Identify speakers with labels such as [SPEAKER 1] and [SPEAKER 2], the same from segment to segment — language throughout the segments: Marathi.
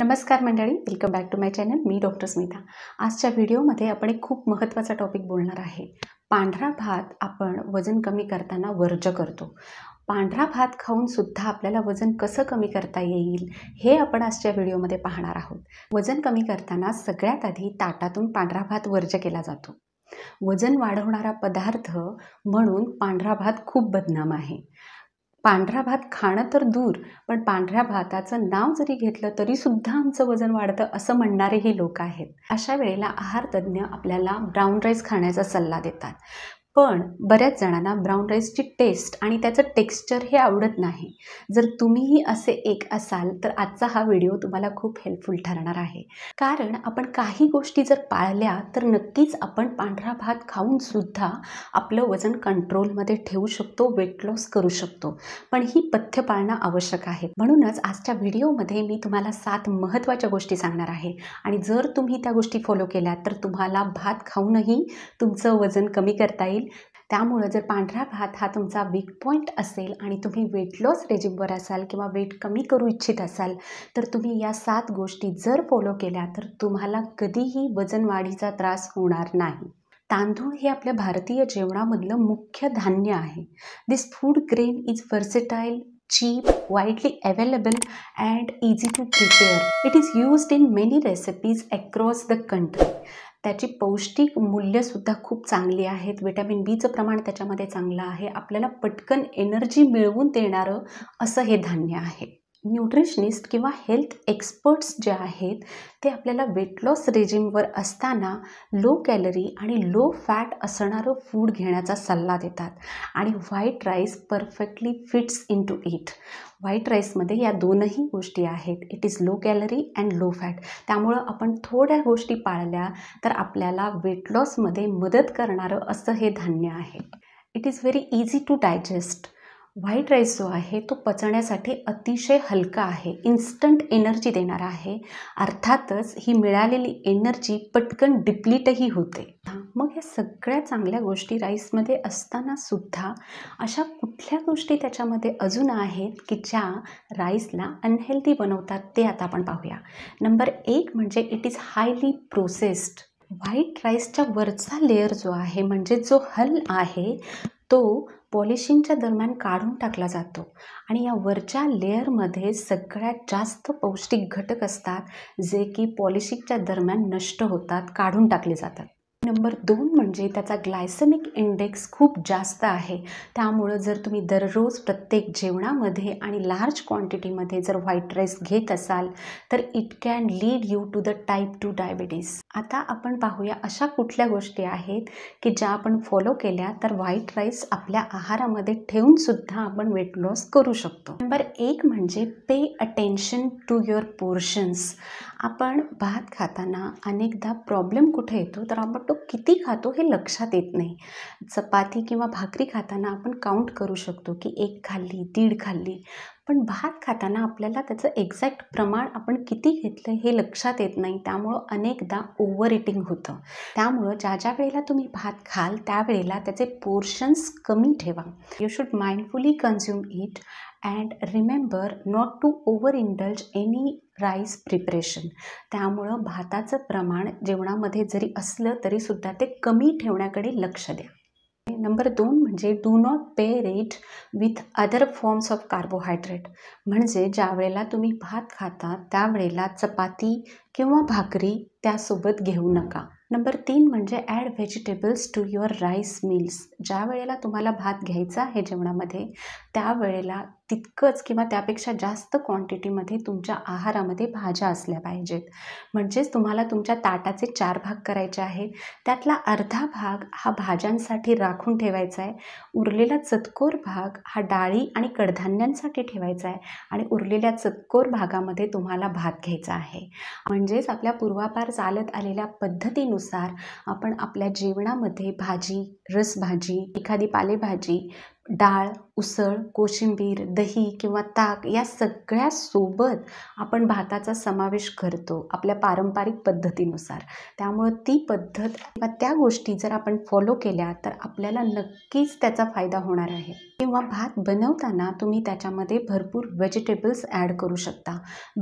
[SPEAKER 1] नमस्कार मंडळी welcome back to my channel मी डॉक्टर स्मिता आजच्या व्हिडिओमध्ये आपण एक खूप महत्त्वाचा टॉपिक बोलणार आहे पांढरा भात आपण वजन कमी करताना वर्ज करतो पांढरा भात खाऊनसुद्धा आपल्याला वजन कसं कमी करता येईल हे आपण आजच्या व्हिडिओमध्ये पाहणार आहोत वजन कमी करताना सगळ्यात आधी ताटातून पांढरा भात वर्ज केला जातो वजन वाढवणारा पदार्थ म्हणून पांढरा भात खूप बदनाम आहे पांढरा भात खाणं तर दूर पण पांढऱ्या भाताचं नाव जरी घेतलं तरीसुद्धा आमचं वजन वाढतं असं म्हणणारेही लोक आहेत अशा वेळेला आहारतज्ज्ञ आपल्याला ब्राऊन राईस खाण्याचा सल्ला देतात पण बऱ्याच जणांना ब्राऊन राईसची टेस्ट आणि त्याचं टेक्स्चर हे आवडत नाही जर तुम्हीही असे एक असाल तर आजचा हा व्हिडिओ तुम्हाला खूप हेल्पफुल ठरणार आहे कारण आपण काही गोष्टी जर पाळल्या तर नक्कीच आपण पांढरा भात खाऊनसुद्धा आपलं वजन कंट्रोलमध्ये ठेवू शकतो वेट लॉस करू शकतो पण ही पथ्य पाळणं आवश्यक आहे म्हणूनच आजच्या व्हिडिओमध्ये मी तुम्हाला सात महत्त्वाच्या गोष्टी सांगणार आहे आणि जर तुम्ही त्या गोष्टी फॉलो केल्या तर तुम्हाला भात खाऊनही तुमचं वजन कमी करता येईल त्यामुळं जर पांढरा भात हा तुमचा वीक पॉईंट असेल आणि तुम्ही वेट लॉस रेजिमवर असाल किंवा वेट कमी करू इच्छित असाल तर तुम्ही या सात गोष्टी जर फॉलो केल्या तर तुम्हाला कधीही वजनवाढीचा त्रास होणार नाही तांदूळ हे आपल्या भारतीय जेवणामधलं मुख्य धान्य आहे this food grain is versatile cheap widely available and easy to prepare it is used in many recipes across the country त्याची पौष्टिक मूल्यसुद्धा खूप चांगली आहेत विटॅमिन बीचं प्रमाण त्याच्यामध्ये चांगलं आहे आपल्याला पटकन एनर्जी मिळवून देणारं असं हे धान्य आहे न्यूट्रिशनिस्ट किंवा हेल्थ एक्सपर्ट्स जे आहेत ते आपल्याला वेट लॉस रेजिमवर असताना लो कॅलरी आणि लो फॅट असणारं फूड घेण्याचा सल्ला देतात आणि white rice perfectly fits into it white राईसमध्ये या दोनही गोष्टी आहेत it is low calorie and low fat त्यामुळं आपण थोड्या गोष्टी पाळल्या तर आपल्याला वेट लॉसमध्ये मदत करणारं असं हे धान्य आहे it is very easy to digest white rice जो आहे तो पचण्यासाठी अतिशय हलका आहे इन्स्टंट एनर्जी देणारा आहे अर्थातच ही मिळालेली एनर्जी पटकन डिप्लीटही होते मग या सगळ्या चांगल्या गोष्टी राईसमध्ये असतानासुद्धा अशा कुठल्या गोष्टी त्याच्यामध्ये अजून आहेत की ज्या राईसला अनहेल्दी बनवतात ते आता आपण पाहूया नंबर एक म्हणजे it is highly processed white राईसच्या वरचा लेअर जो आहे म्हणजे जो हल आहे तो पॉलिशिंगच्या दरम्यान काढून टाकला जातो आणि या वरच्या लेअरमध्ये सगळ्यात जास्त पौष्टिक घटक असतात जे की पॉलिशिंगच्या दरम्यान नष्ट होतात काढून टाकले जातात नंबर दोन म्हणजे त्याचा ग्लायसेमिक इंडेक्स खूप जास्त आहे त्यामुळं जर तुम्ही दररोज प्रत्येक जेवणामध्ये आणि लार्ज क्वांटिटीमध्ये जर व्हाईट राईस घेत असाल तर it can lead you to the type two diabetes आता आपण पाहूया अशा कुठल्या गोष्टी आहेत की ज्या आपण फॉलो केल्या तर व्हाईट राईस आपल्या आहारामध्ये ठेवूनसुद्धा आपण वेट लॉस करू शकतो नंबर एक म्हणजे pay attention to your portions आपण भात खाताना अनेकदा प्रॉब्लेम कुठे येतो तर आपण तो किती खातो हे लक्षात येत नाही चपाती किंवा भाकरी खाताना आपण काउंट करू शकतो की एक खाल्ली दीड खाल्ली पण भात खाताना आपल्याला त्याचं एक्झॅक्ट प्रमाण आपण किती घेतलं हे लक्षात येत नाही त्यामुळं अनेकदा ओव्हर इटिंग होतं त्यामुळं ज्या ज्या वेळेला तुम्ही भात खाल त्यावेळेला त्याचे पोर्शन्स कमी ठेवा you should mindfully consume it and remember not to overindulge any rice preparation त्यामुळं भाताचं प्रमाण जेवणामध्ये जरी असलं तरीसुद्धा ते कमी ठेवण्याकडे लक्ष द्या नंबर दोन म्हणजे do not pair it with other forms of carbohydrate म्हणजे ज्या वेळेला तुम्ही भात खाता त्यावेळेला चपाती किंवा भाकरी त्यासोबत घेऊ नका नंबर तीन म्हणजे add vegetables to your rice meals ज्या वेळेला तुम्हाला भात घ्यायचा आहे जेवणामध्ये त्यावेळेला तितकंच किंवा त्यापेक्षा जास्त क्वांटिटीमध्ये तुमच्या आहारामध्ये भाज्या असल्या पाहिजेत म्हणजेच तुम्हाला तुमच्या ताटाचे चार भाग करायचे आहेत त्यातला अर्धा भाग हा भाज्यांसाठी राखून ठेवायचा आहे उरलेला चतकोर भाग हा डाळी आणि कडधान्यांसाठी ठेवायचा आहे आणि उरलेल्या चतकोर भागामध्ये तुम्हाला भात घ्यायचा आहे म्हणजे म्हणजेच आपल्या पूर्वापार चालत आलेल्या पद्धतीनुसार आपण आपल्या जेवणामध्ये भाजी रसभाजी एखादी पालेभाजी डाळ उसळ कोशिंबीर दही किंवा ताक या सगळ्यासोबत आपण भाताचा समावेश करतो आपल्या पारंपरिक पद्धतीनुसार त्यामुळं ती पद्धत किंवा त्या गोष्टी जर आपण फॉलो केल्या तर आपल्याला नक्कीच त्याचा फायदा होणार आहे किंवा भात बनवताना तुम्ही त्याच्यामध्ये भरपूर व्हेजिटेबल्स ॲड करू शकता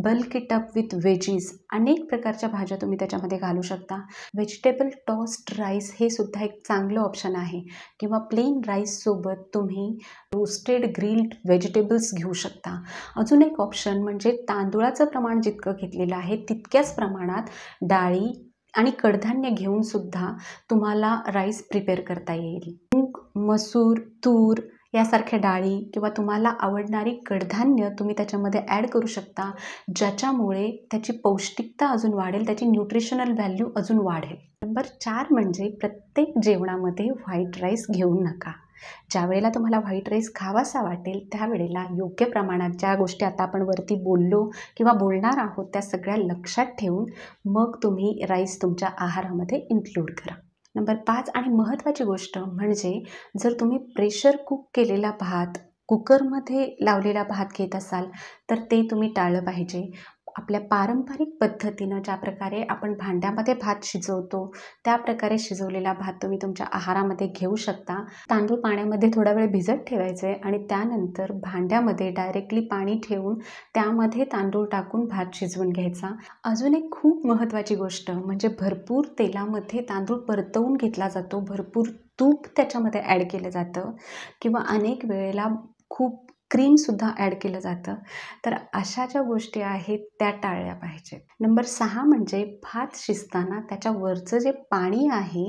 [SPEAKER 1] बल्क अप विथ व्हेजीज अनेक प्रकारच्या भाज्या तुम्ही त्याच्यामध्ये घालू शकता व्हेजिटेबल टॉस्ट राईस हे सुद्धा एक चांगलं ऑप्शन आहे किंवा प्लेन राईससोबत तुम्ही तुम्ही रोस्टेड ग्रिल्ड व्हेजिटेबल्स घेऊ शकता अजून एक ऑप्शन म्हणजे तांदूळाचं प्रमाण जितकं घेतलेलं आहे तितक्याच प्रमाणात डाळी आणि कडधान्य घेऊन सुद्धा तुम्हाला राईस प्रिपेअर करता येईल मूग मसूर तूर यासारख्या डाळी किंवा तुम्हाला आवडणारी कडधान्य तुम्ही त्याच्यामध्ये ॲड करू शकता ज्याच्यामुळे त्याची पौष्टिकता अजून वाढेल त्याची न्यूट्रिशनल व्हॅल्यू अजून वाढेल नंबर चार म्हणजे प्रत्येक जेवणामध्ये व्हाईट राईस घेऊ नका ज्या वेळेला तुम्हाला व्हाईट राईस खावासा वाटेल त्यावेळेला योग्य प्रमाणात ज्या गोष्टी आता आपण वरती बोललो किंवा बोलणार आहोत त्या सगळ्या लक्षात ठेवून मग तुम्ही राईस तुमच्या आहारामध्ये इन्क्लूड करा नंबर पाच आणि महत्त्वाची गोष्ट म्हणजे जर तुम्ही प्रेशर कुक केलेला भात कुकरमध्ये लावलेला भात घेत असाल तर ते तुम्ही टाळलं पाहिजे आपल्या पारंपरिक पद्धतीनं ज्या प्रकारे आपण भांड्यामध्ये भात शिजवतो त्या प्रकारे शिजवलेला भात तुम्ही तुमच्या आहारामध्ये घेऊ शकता तांदूळ पाण्यामध्ये थोडा वेळ भिजत ठेवायचे आणि त्यानंतर भांड्यामध्ये डायरेक्टली पाणी ठेवून त्यामध्ये तांदूळ टाकून भात शिजवून घ्यायचा अजून एक खूप महत्त्वाची गोष्ट म्हणजे भरपूर तेलामध्ये तांदूळ परतवून घेतला जातो भरपूर तूप त्याच्यामध्ये ॲड केलं जातं किंवा अनेक वेळेला खूप क्रीमसुद्धा ॲड केलं जातं तर अशा ज्या गोष्टी आहेत त्या टाळल्या पाहिजेत नंबर सहा म्हणजे भात शिजताना त्याच्या वरचं जे पाणी आहे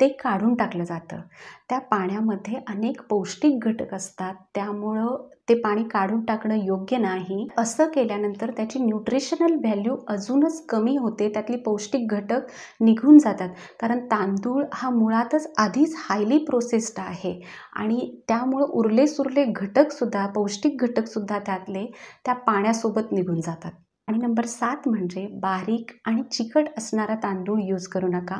[SPEAKER 1] ते काढून टाकलं जातं त्या पाण्यामध्ये अनेक पौष्टिक घटक असतात त्यामुळं ते पाणी काढून टाकणं योग्य नाही असं केल्यानंतर त्याची न्यूट्रिशनल व्हॅल्यू अजूनच कमी होते त्यातली पौष्टिक घटक निघून जातात कारण तांदूळ हा मुळातच आधीच हायली प्रोसेस्ड आहे आणि त्यामुळं उरले सुरले घटकसुद्धा पौष्टिक घटकसुद्धा त्यातले त्या पाण्यासोबत निघून जातात आणि नंबर सात म्हणजे बारीक आणि चिकट असणारा तांदूळ यूज करू नका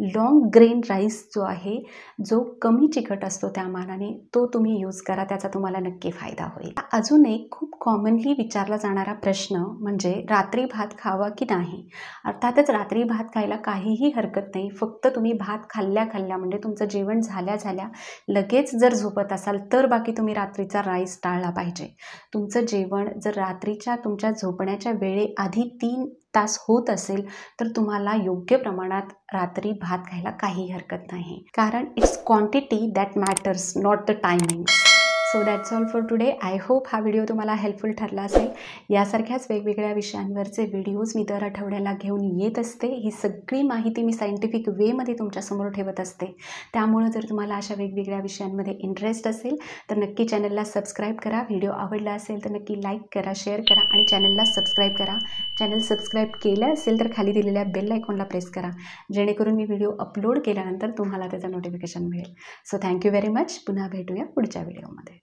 [SPEAKER 1] लाँग ग्रेन राईस जो आहे जो कमी चिकट असतो त्या मानाने तो तुम्ही यूज करा त्याचा तुम्हाला नक्की फायदा होईल अजून एक खूप कॉमनली विचारला जाणारा प्रश्न म्हणजे रात्री भात खावा की नाही अर्थातच रात्री भात खायला काहीही हरकत नाही फक्त तुम्ही भात खाल्ल्या खाल्ल्या म्हणजे तुमचं जेवण झाल्या झाल्या लगेच जर झोपत असाल तर बाकी तुम्ही रात्रीचा राईस टाळला पाहिजे तुमचं जेवण जर रात्रीच्या तुमच्या झोपण्याच्या वेळ आधी तीन तास होत असेल तर तुम्हाला योग्य प्रमाणात रात्री भात खायला काही हरकत नाही कारण it's quantity that matters not the timing so that's all for today I hope हा व्हिडिओ तुम्हाला हेल्पफुल ठरला असेल यासारख्याच वेगवेगळ्या विषयांवरचे व्हिडिओज मी दर आठवड्याला घेऊन येत असते ही सगळी माहिती मी सायंटिफिक वेमध्ये तुमच्यासमोर ठेवत असते त्यामुळं जर तुम्हाला अशा वेगवेगळ्या विषयांमध्ये इंटरेस्ट असेल तर नक्की चॅनलला सबस्क्राईब करा व्हिडिओ आवडला असेल तर नक्की लाईक करा शेअर करा आणि चॅनलला सबस्क्राईब करा चॅनल सबस्क्राईब केलं असेल तर खाली दिलेल्या बेल आयकॉनला प्रेस करा जेणेकरून मी व्हिडिओ अपलोड केल्यानंतर तुम्हाला त्याचं नोटिफिकेशन मिळेल सो थँक्यू व्हेरी मच पुन्हा भेटूया पुढच्या व्हिडिओमध्ये